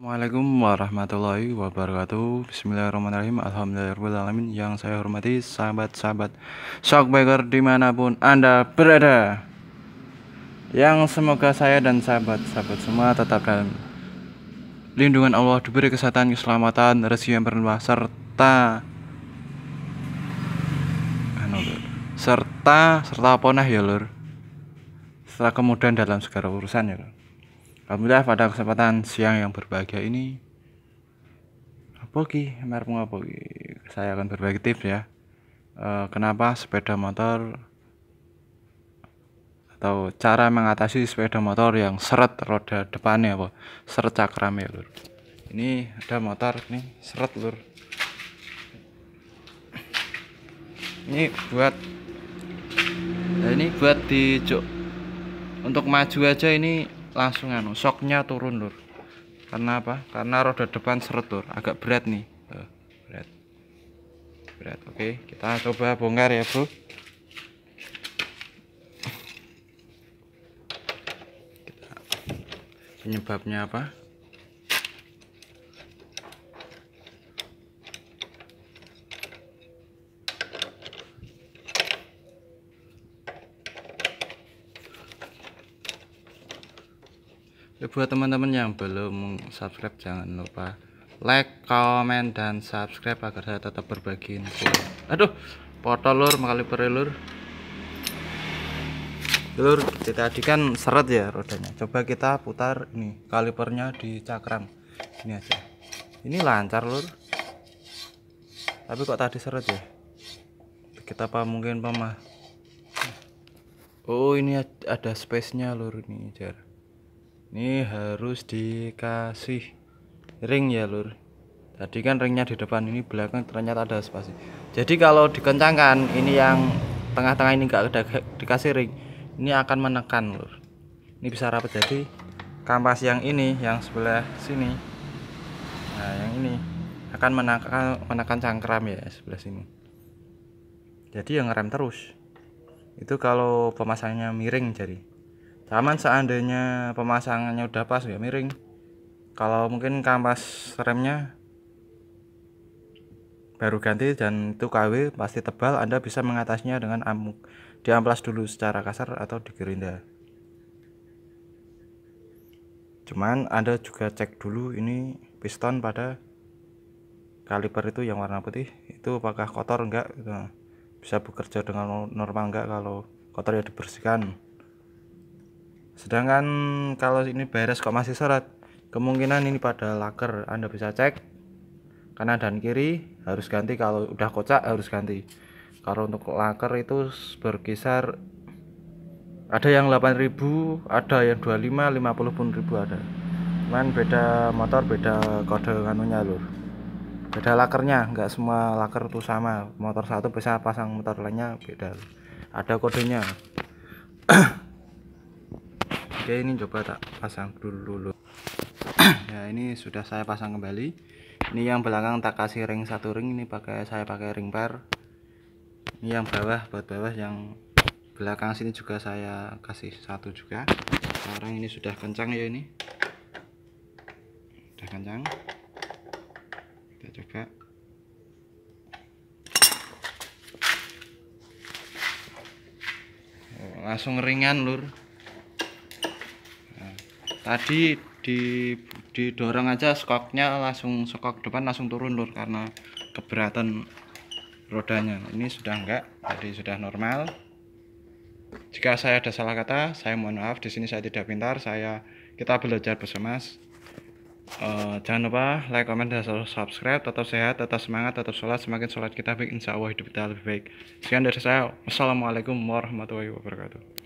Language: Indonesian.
Assalamualaikum warahmatullahi wabarakatuh Bismillahirrahmanirrahim Alhamdulillahirrahmanirrahim Yang saya hormati sahabat-sahabat Shockbaker dimanapun Anda berada Yang semoga saya dan sahabat-sahabat semua tetap dalam Lindungan Allah diberi kesehatan, keselamatan, rezeki yang berlimpah anu, Serta Serta Serta ponah ya lor Serta kemudahan dalam segala urusan ya lor Alhamdulillah pada kesempatan siang yang berbahagia ini apa merpung merek saya akan berbagi tips ya e, kenapa sepeda motor atau cara mengatasi sepeda motor yang seret roda depannya apa seret cakram ya lur ini ada motor nih seret lur ini buat ya ini buat di untuk maju aja ini langsung anu soknya turun lur karena apa karena roda depan seret lur agak berat nih uh, berat berat oke kita coba bongkar ya bro penyebabnya apa ya buat teman-teman yang belum subscribe jangan lupa like comment dan subscribe agar saya tetap berbagi info aduh potolur, lur kali perilur lur tadi kan seret ya rodanya coba kita putar ini kalipernya di cakram ini aja ini lancar lur tapi kok tadi seret ya kita apa mungkin pemah oh ini ada space nya lur ini jar ini harus dikasih ring ya lur tadi kan ringnya di depan ini belakang ternyata ada spasi jadi kalau dikencangkan ini yang tengah-tengah ini enggak ada dikasih ring ini akan menekan lur ini bisa rapat jadi kampas yang ini yang sebelah sini nah yang ini akan menekan menekan cangkram ya sebelah sini jadi yang ngerem terus itu kalau pemasangnya miring jadi Taman seandainya pemasangannya udah pas ya miring. Kalau mungkin kampas remnya baru ganti dan itu KW pasti tebal, Anda bisa mengatasinya dengan amuk. Diamplas dulu secara kasar atau digerinda. Cuman Anda juga cek dulu ini piston pada kaliper itu yang warna putih itu apakah kotor enggak nah, bisa bekerja dengan normal enggak kalau kotor ya dibersihkan sedangkan kalau ini beres kok masih seret kemungkinan ini pada laker anda bisa cek kanan dan kiri harus ganti kalau udah kocak harus ganti kalau untuk laker itu berkisar ada yang 8000 ada yang 25 50 pun ribu ada cuman beda motor beda kode kanunya lur beda lakernya nggak semua laker itu sama motor satu bisa pasang motor lainnya beda ada kodenya oke ini coba tak pasang dulu ya ini sudah saya pasang kembali ini yang belakang tak kasih ring satu ring ini pakai saya pakai ring par ini yang bawah buat bawah yang belakang sini juga saya kasih satu juga sekarang ini sudah kencang ya ini sudah kencang kita coba oh, langsung ringan lur tadi di didorong aja skoknya langsung skok depan langsung turun lur karena keberatan rodanya ini sudah enggak tadi sudah normal jika saya ada salah kata saya mohon maaf di sini saya tidak pintar saya kita belajar bersama uh, jangan lupa like comment dan subscribe tetap sehat tetap semangat tetap sholat semakin sholat kita baik insya Allah hidup kita lebih baik sekian dari saya wassalamualaikum warahmatullahi wabarakatuh